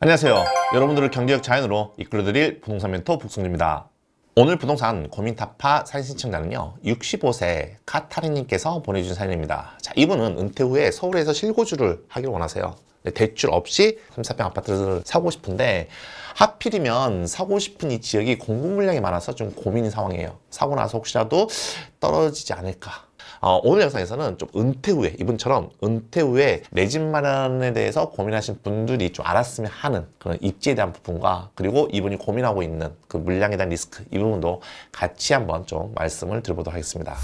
안녕하세요. 여러분들을 경제적 자연으로 이끌어드릴 부동산 멘토 복승입니다. 오늘 부동산 고민타파 사연 신청자는요. 65세 카타리님께서 보내주신 사연입니다. 자, 이분은 은퇴 후에 서울에서 실고주를 하길 원하세요. 네, 대출 없이 34평 아파트를 사고 싶은데 하필이면 사고 싶은 이 지역이 공급 물량이 많아서 좀 고민인 상황이에요. 사고 나서 혹시라도 떨어지지 않을까 어, 오늘 영상에서는 좀 은퇴 후에 이분처럼 은퇴 후에 내 집 마련에 대해서 고민하신 분들이 좀 알았으면 하는 그런 입지에 대한 부분과 그리고 이분이 고민하고 있는 그 물량에 대한 리스크 이 부분도 같이 한번 좀 말씀을 드려보도록 하겠습니다.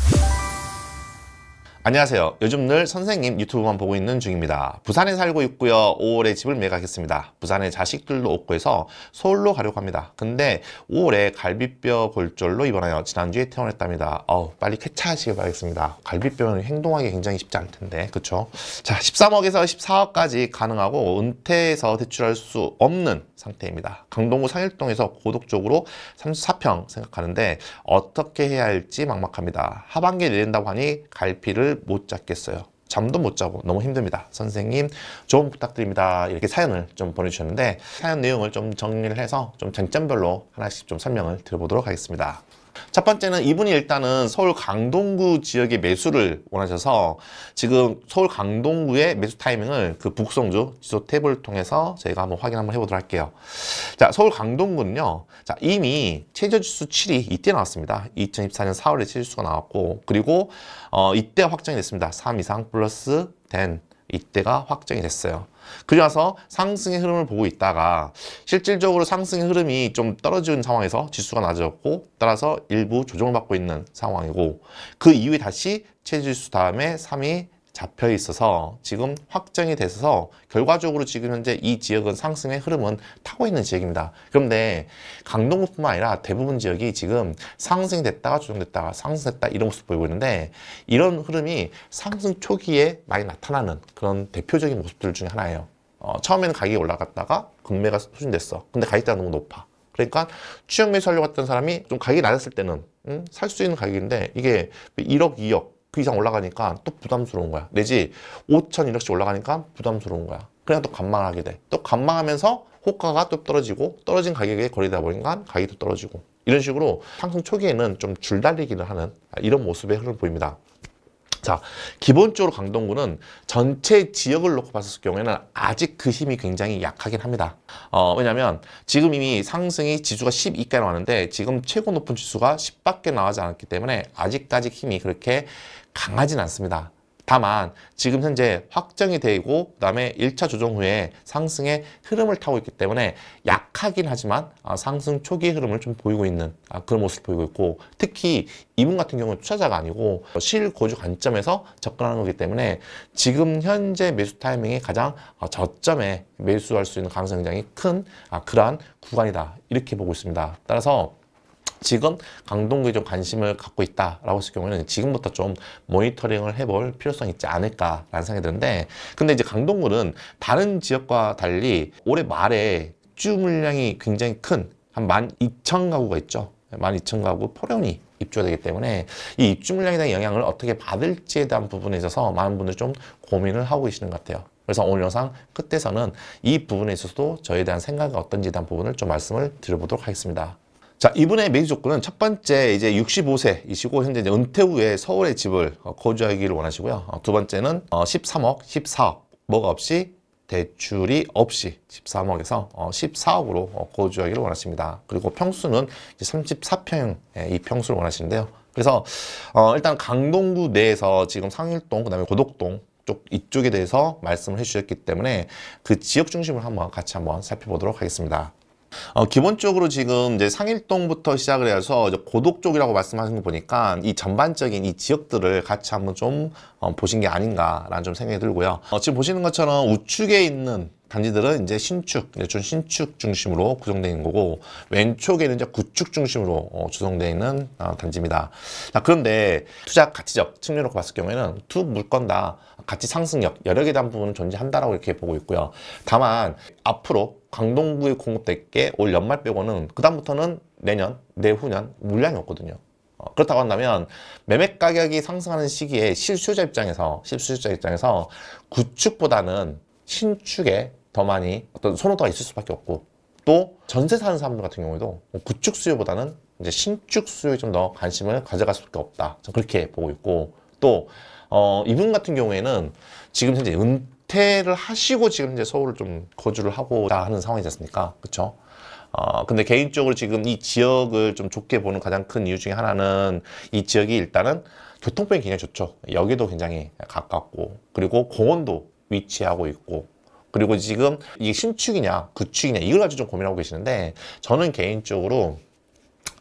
안녕하세요. 요즘 늘 선생님 유튜브만 보고 있는 중입니다. 부산에 살고 있고요. 5월에 집을 매각했습니다. 부산에 자식들도 없고 해서 서울로 가려고 합니다. 근데 5월에 갈비뼈 골절로 입원하여 지난주에 퇴원했답니다. 어우, 빨리 쾌차하시길 바라겠습니다. 갈비뼈는 행동하기 굉장히 쉽지 않을 텐데. 그쵸? 자, 13억에서 14억까지 가능하고 은퇴해서 대출할 수 없는 상태입니다. 강동구 상일동에서 고독 적으로 34평 생각하는데 어떻게 해야 할지 막막합니다. 하반기에 내린다고 하니 갈피를 잠을 못 잤겠어요. 잠도 못 자고 너무 힘듭니다. 선생님 조언 부탁드립니다. 이렇게 사연을 좀 보내주셨는데 사연 내용을 좀 정리를 해서 좀 쟁점별로 하나씩 좀 설명을 드려보도록 하겠습니다. 첫 번째는 이분이 일단은 서울 강동구 지역의 매수를 원하셔서 지금 서울 강동구의 매수 타이밍을 그 북송주 지수 탭을 통해서 저희가 한번 확인 한번 해보도록 할게요. 자, 서울 강동구는요. 자, 이미 최저지수 7이 이때 나왔습니다. 2024년 4월에 최저지수가 나왔고 그리고 어, 이때 확정이 됐습니다. 3 이상 플러스 된 이때가 확정이 됐어요. 그래서 상승의 흐름을 보고 있다가 실질적으로 상승의 흐름이 좀 떨어지는 상황에서 지수가 낮아졌고 따라서 일부 조정을 받고 있는 상황이고 그 이후에 다시 체지수 다음에 3위 잡혀 있어서 지금 확정이 돼서 결과적으로 지금 현재 이 지역은 상승의 흐름은 타고 있는 지역입니다. 그런데 강동구뿐만 아니라 대부분 지역이 지금 상승됐다가 조정됐다가 상승했다 이런 모습 보이고 있는데 이런 흐름이 상승 초기에 많이 나타나는 그런 대표적인 모습들 중에 하나예요. 어, 처음에는 가격이 올라갔다가 금매가 소진됐어. 근데 가격대가 너무 높아. 그러니까 취업 매수하려고 했던 사람이 좀 가격이 낮았을 때는 음, 살수 있는 가격인데 이게 1억, 뭐 2억 그 이상 올라가니까 또 부담스러운 거야. 내지 5천 이렇게 올라가니까 부담스러운 거야. 그냥 또감망 하게 돼. 또감망하면서 호가가 또 떨어지고 떨어진 가격에 거래다 보니까 가격도 떨어지고 이런 식으로 상승 초기에는 좀 줄달리기를 하는 이런 모습의 흐름을 보입니다. 자, 기본적으로 강동구는 전체 지역을 놓고 봤을 경우에는 아직 그 힘이 굉장히 약하긴 합니다. 어, 왜냐면 지금 이미 상승이 지수가 12까지 나왔는데 지금 최고 높은 지수가 10밖에 나오지 않았기 때문에 아직까지 힘이 그렇게 강하진 않습니다. 다만 지금 현재 확정이 되고 그다음에 1차 조정 후에 상승의 흐름을 타고 있기 때문에 약하긴 하지만 아, 상승 초기 의 흐름을 좀 보이고 있는 아, 그런 모습을 보이고 있고 특히 이분 같은 경우는 투자자가 아니고 실고주 관점에서 접근하는 거기 때문에 지금 현재 매수 타이밍이 가장 아, 저점에 매수할 수 있는 가능성이 굉장히 큰 그러한 구간이다 이렇게 보고 있습니다. 따라서 지금 강동구에 좀 관심을 갖고 있다라고 했을 경우에는 지금부터 좀 모니터링을 해볼 필요성이 있지 않을까라는 생각이 드는데 근데 이제 강동구는 다른 지역과 달리 올해 말에 주 물량이 굉장히 큰 한 만 이천 가구가 있죠. 만 이천 가구 포령이 입주가 되기 때문에 이 입주 물량에 대한 영향을 어떻게 받을지에 대한 부분에 있어서 많은 분들이 좀 고민을 하고 계시는 것 같아요. 그래서 오늘 영상 끝에서는 이 부분에 있어서도 저에 대한 생각이 어떤지에 대한 부분을 좀 말씀을 드려보도록 하겠습니다. 자, 이분의 매수 조건은 첫 번째 이제 65세이시고 현재 은퇴 후에 서울에 집을 어, 거주하기를 원하시고요. 어, 두 번째는 13억, 어, 14억 뭐가 없이 대출이 없이 13억에서 14억으로 거주하기를 원하십니다. 그리고 평수는 34평의 예, 이 평수를 원하시는데요. 그래서 일단 강동구 내에서 지금 상일동 그다음에 고덕동 쪽 이쪽에 대해서 말씀을 해주셨기 때문에 그 지역 중심을 한번 같이 한번 살펴보도록 하겠습니다. 어, 기본적으로 지금 이제 상일동부터 시작을 해서 이제 고독 쪽이라고 말씀하신 거 보니까 이 전반적인 이 지역들을 같이 한번 좀 어, 보신 게 아닌가라는 좀 생각이 들고요. 어, 지금 보시는 것처럼 우측에 있는 단지들은 이제 신축, 이제 좀 신축 중심으로 구성되어 있는 거고 왼쪽에는 이제 구축 중심으로 어, 조성되어 있는 어, 단지입니다. 자, 그런데 투자 가치적 측면으로 봤을 경우에는 두 물건 다 가치 상승력, 여러개 대한 부분은 존재한다라고 이렇게 보고 있고요. 다만 앞으로 강동구에 공급될 게 올 연말 빼고는 그 다음부터는 내년, 내후년 물량이 없거든요. 어, 그렇다고 한다면 매매 가격이 상승하는 시기에 실수요자 입장에서 실수요자 입장에서 구축보다는 신축에 더 많이 어떤 선호도가 있을 수밖에 없고 또 전세 사는 사람들 같은 경우에도 뭐 구축 수요보다는 이제 신축 수요에 좀 더 관심을 가져갈 수밖에 없다. 저는 그렇게 보고 있고 또 어, 이분 같은 경우에는 지금 현재 은, 은퇴를 하시고 지금 이제 서울을 좀 거주를 하고 하는 상황이지 않습니까? 그쵸 어, 근데 개인적으로 지금 이 지역을 좀 좋게 보는 가장 큰 이유 중에 하나는 이 지역이 일단은 교통편이 굉장히 좋죠. 여기도 굉장히 가깝고 그리고 공원도 위치하고 있고 그리고 지금 이게 신축이냐 구축이냐 이걸 가지고 좀 고민하고 계시는데 저는 개인적으로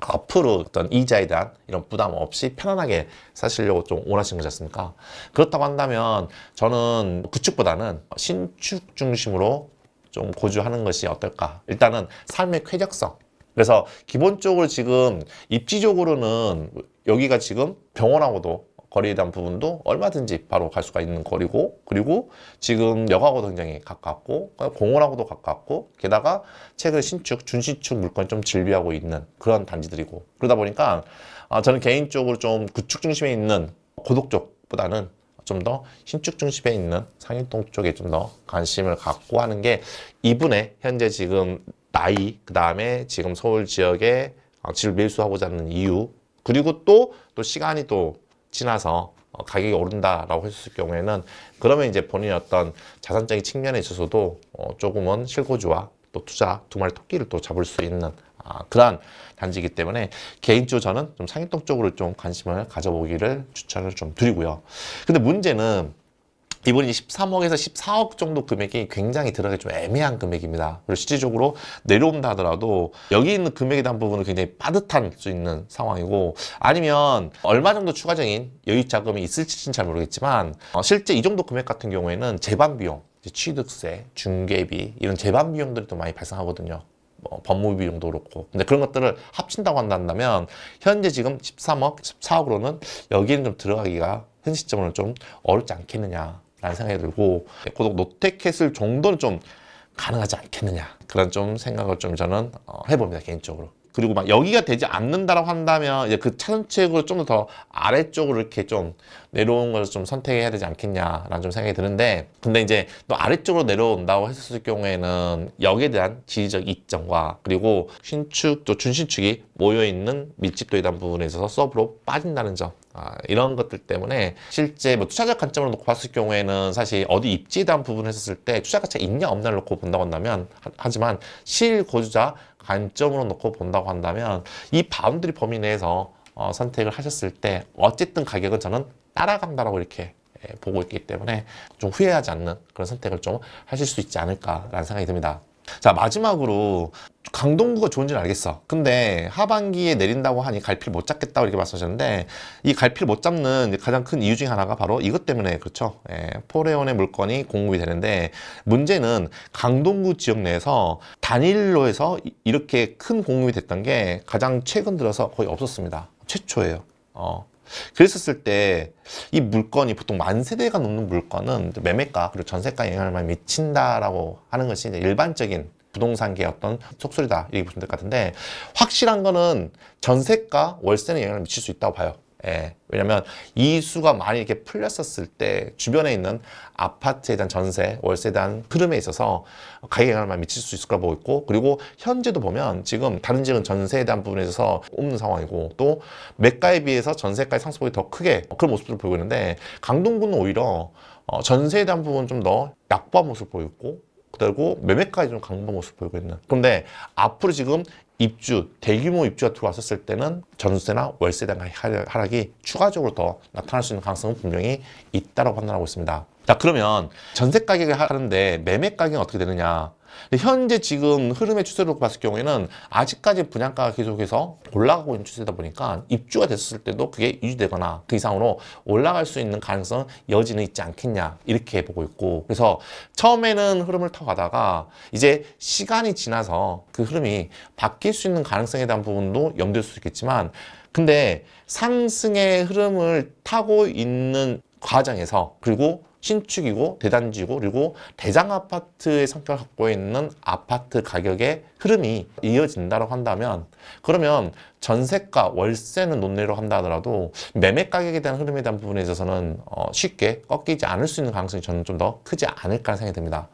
앞으로 어떤 이자에 대한 이런 부담 없이 편안하게 사시려고 좀 원하시는 거지 않습니까? 그렇다고 한다면 저는 구축보다는 신축 중심으로 좀 고주하는 것이 어떨까? 일단은 삶의 쾌적성. 그래서 기본적으로 지금 입지적으로는 여기가 지금 병원하고도 거리에 대한 부분도 얼마든지 바로 갈 수가 있는 거리고 그리고 지금 역하고 굉장히 가깝고 어, 공원하고도 가깝고 게다가 최근 신축, 준신축 물건 이좀 즐비하고 있는 그런 단지들이고 그러다 보니까 아, 저는 개인적으로 좀 구축 중심에 있는 고독 쪽보다는 좀 더 신축 중심에 있는 상인동 쪽에 좀 더 관심을 갖고 하는 게 이분의 현재 지금 나이 그 다음에 지금 서울 지역에 질밀수하고자 아, 하는 이유 그리고 또 또 시간이 또 지나서 어, 가격이 오른다라고 했을 경우에는 그러면 이제 본인의 어떤 자산적인 측면에 있어서도 어, 조금은 실고주와 또 투자 두 마리 토끼를 또 잡을 수 있는 아, 그러한 단지이기 때문에 개인적으로 저는 좀상위동 쪽으로 좀 관심을 가져보기를 추천을 좀 드리고요. 근데 문제는 이번이 13억에서 14억 정도 금액이 굉장히 들어가기 좀 애매한 금액입니다. 그리고 실질적으로 내려온다 하더라도 여기 있는 금액에 대한 부분은 굉장히 빠듯할 수 있는 상황이고 아니면 얼마 정도 추가적인 여유 자금이 있을지는 잘 모르겠지만 어, 실제 이 정도 금액 같은 경우에는 재반 비용, 취득세, 중개비 이런 재반 비용들이 또 많이 발생하거든요. 뭐 법무 비용도 그렇고 근데 그런 것들을 합친다고 한다면 현재 지금 13억, 14억으로는 여기는 좀 들어가기가 현실적으로는좀 어렵지 않겠느냐 라는 생각이 들고 고독 노택했을 정도는 좀 가능하지 않겠느냐 그런 좀 생각을 좀 저는 어, 해봅니다 개인적으로 그리고 막 여기가 되지 않는다라고 한다면 이제 그 차선책으로 좀 더 아래쪽으로 이렇게 좀 내려온 것을 좀 선택해야 되지 않겠냐라는 좀 생각이 드는데 근데 이제 또 아래쪽으로 내려온다고 했을 경우에는 역에 대한 지리적 이점과 그리고 신축 또 준신축이 모여있는 밀집도에 대한 부분에 있어서 서브로 빠진다는 점 아, 이런 것들 때문에 실제 뭐 투자자 관점으로 놓고 봤을 경우에는 사실 어디 입지에 대한 부분을 했을 때 투자 가치가 있냐 없냐를 놓고 본다고 한다면 하, 하지만 실고주자 관점으로 놓고 본다고 한다면 이 바운드리 범위 내에서 어, 선택을 하셨을 때 어쨌든 가격은 저는 따라간다라고 이렇게 예, 보고 있기 때문에 좀 후회하지 않는 그런 선택을 좀 하실 수 있지 않을까라는 생각이 듭니다. 자 마지막으로 강동구가 좋은지는 알겠어 근데 하반기에 내린다고 하니 갈피를 못 잡겠다고 이렇게 말씀하셨는데 이 갈피를 못 잡는 가장 큰 이유 중에 하나가 바로 이것 때문에 그렇죠 예, 포레온의 물건이 공급이 되는데 문제는 강동구 지역 내에서 단일로 해서 이렇게 큰 공급이 됐던 게 가장 최근 들어서 거의 없었습니다 최초예요 어. 그랬었을 때 이 물건이 보통 만 세대가 넘는 물건은 매매가 그리고 전세가 영향을 많이 미친다라고 하는 것이 이제 일반적인 부동산계의 어떤 속설이다 이렇게 보시면 될 것 같은데 확실한 거는 전세가 월세는 영향을 미칠 수 있다고 봐요 예, 왜냐면 이 수가 많이 이렇게 풀렸었을 때 주변에 있는 아파트에 대한 전세, 월세에 대한 흐름에 있어서 가격에 영향을 미칠 수 있을 거라 고 보고 있고 그리고 현재도 보면 지금 다른 지역은 전세에 대한 부분에 있어서 없는 상황이고 또 매가에 비해서 전세가의 상승폭이 더 크게 그런 모습을 보이고 있는데 강동구는 오히려 어, 전세에 대한 부분 은좀 더 약보한 모습을 보이고 그리고 매매가지좀 강한 모습을 보이고 있는 그런데 앞으로 지금 입주, 대규모 입주가 들어왔었을 때는 전세나 월세 등 하락이 추가적으로 더 나타날 수 있는 가능성은 분명히 있다고 판단하고 있습니다. 자 그러면 전세 가격을 하는데 매매 가격은 어떻게 되느냐 현재 지금 흐름의 추세로 봤을 경우에는 아직까지 분양가가 계속해서 올라가고 있는 추세다 보니까 입주가 됐을 때도 그게 유지되거나 그 이상으로 올라갈 수 있는 가능성 여지는 있지 않겠냐 이렇게 보고 있고 그래서 처음에는 흐름을 타고 가다가 이제 시간이 지나서 그 흐름이 바뀔 수 있는 가능성에 대한 부분도 염두에 둘수 있겠지만 근데 상승의 흐름을 타고 있는 과정에서 그리고 신축이고 대단지고 그리고 대장 아파트의 성격을 갖고 있는 아파트 가격의 흐름이 이어진다고 한다면 그러면 전세가 월세는 논리로 한다 하더라도 매매 가격에 대한 흐름에 대한 부분에 있어서는 어, 쉽게 꺾이지 않을 수 있는 가능성이 저는 좀 더 크지 않을까 생각이 듭니다.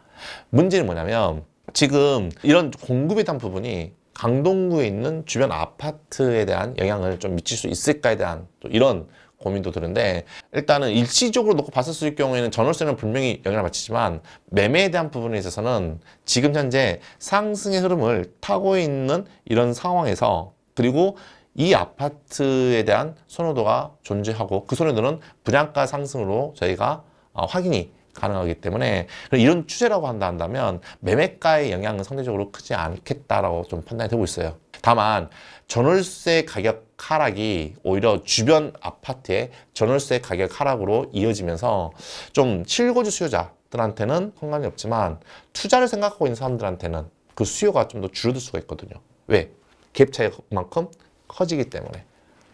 문제는 뭐냐면 지금 이런 공급에 대한 부분이 강동구에 있는 주변 아파트에 대한 영향을 좀 미칠 수 있을까에 대한 또 이런 고민도 드는데 일단은 일시적으로 놓고 봤을 경우에는 전월세는 분명히 영향을 받치지만 매매에 대한 부분에 있어서는 지금 현재 상승의 흐름을 타고 있는 이런 상황에서 그리고 이 아파트에 대한 선호도가 존재하고 그 선호도는 분양가 상승으로 저희가 어, 확인이 가능하기 때문에 이런 추세라고 한다 한다면 매매가의 영향은 상대적으로 크지 않겠다라고 좀 판단이 되고 있어요. 다만 전월세 가격 하락이 오히려 주변 아파트의 전월세 가격 하락으로 이어지면서 좀 실거주 수요자들한테는 상관이 없지만 투자를 생각하고 있는 사람들한테는 그 수요가 좀 더 줄어들 수가 있거든요. 왜? 갭 차이만큼 커지기 때문에.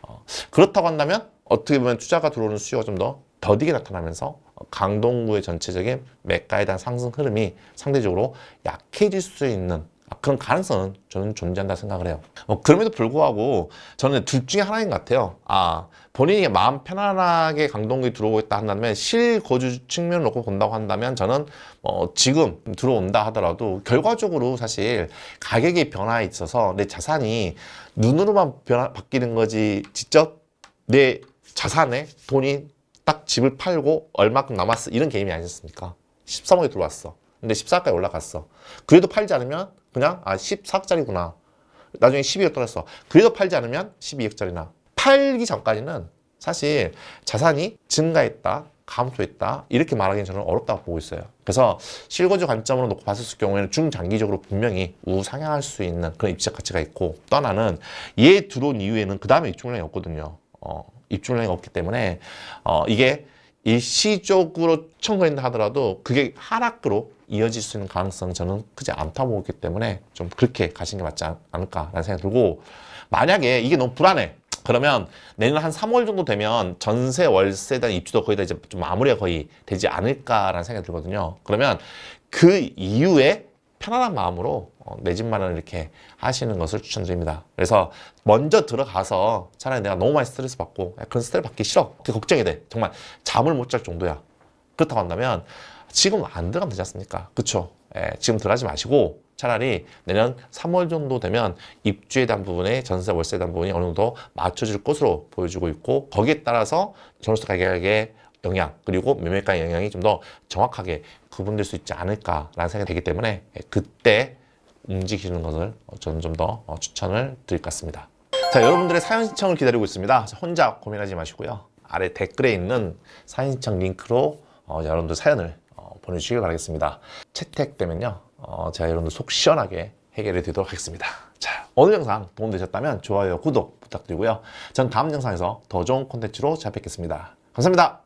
어, 그렇다고 한다면 어떻게 보면 투자가 들어오는 수요가 좀 더 더디게 나타나면서 강동구의 전체적인 매가에 대한 상승 흐름이 상대적으로 약해질 수 있는 아, 그런 가능성은 저는 존재한다 생각을 해요. 어, 그럼에도 불구하고 저는 둘 중에 하나인 것 같아요. 아 본인이 마음 편안하게 강동구에 들어오고 있다 한다면 실거주 측면을 놓고 본다고 한다면 저는 어, 지금 들어온다 하더라도 결과적으로 사실 가격의 변화에 있어서 내 자산이 눈으로만 변화, 바뀌는 거지 직접 내 자산에 돈이 딱 집을 팔고 얼마큼 남았어 이런 게임이 아니었습니까? 13억에 들어왔어. 근데 14억까지 올라갔어. 그래도 팔지 않으면 그냥 아 14억짜리구나. 나중에 12억 떨어졌어. 그래도 팔지 않으면 12억짜리나. 팔기 전까지는 사실 자산이 증가했다, 감소했다 이렇게 말하기는 저는 어렵다고 보고 있어요. 그래서 실거주 관점으로 놓고 봤을 경우에는 중장기적으로 분명히 우상향할 수 있는 그런 입지 가치가 있고 또 하나는 얘 들어온 이후에는 그 다음에 입주량이 없거든요. 어, 입주량이 없기 때문에 어, 이게 일시적으로 청구했다 하더라도 그게 하락으로 이어질 수 있는 가능성 저는 크지 않다고 보기 때문에 좀 그렇게 가시는 게 맞지 않을까라는 생각이 들고 만약에 이게 너무 불안해 그러면 내년 한 3월 정도 되면 전세 월세 단 입주도 거의 다 이제 좀 마무리가 거의 되지 않을까라는 생각이 들거든요 그러면 그 이후에 편안한 마음으로 어, 내집만을 이렇게 하시는 것을 추천드립니다. 그래서 먼저 들어가서 차라리 내가 너무 많이 스트레스 받고 그런 스트레스 받기 싫어. 그게 걱정이 돼. 정말 잠을 못 잘 정도야. 그렇다고 한다면 지금 안 들어가면 되지 않습니까? 그쵸? 예, 지금 들어가지 마시고 차라리 내년 3월 정도 되면 입주에 대한 부분에 전세 월세에 대한 부분이 어느 정도 맞춰질 것으로 보여주고 있고 거기에 따라서 전월세 가격에 영향 그리고 매매가 영향이 좀 더 정확하게 구분될 수 있지 않을까라는 생각이 되기 때문에 예, 그때 움직이는 것을 저는 좀더 어, 추천을 드릴 것 같습니다. 자 여러분들의 사연 신청을 기다리고 있습니다. 혼자 고민하지 마시고요. 아래 댓글에 있는 사연 신청 링크로 어, 여러분들 사연을 어, 보내주시길 바라겠습니다. 채택되면요. 어, 제가 여러분들 속 시원하게 해결해 드리도록 하겠습니다. 자, 오늘 영상 도움되셨다면 좋아요, 구독 부탁드리고요. 전 다음 영상에서 더 좋은 콘텐츠로 찾아뵙겠습니다. 감사합니다.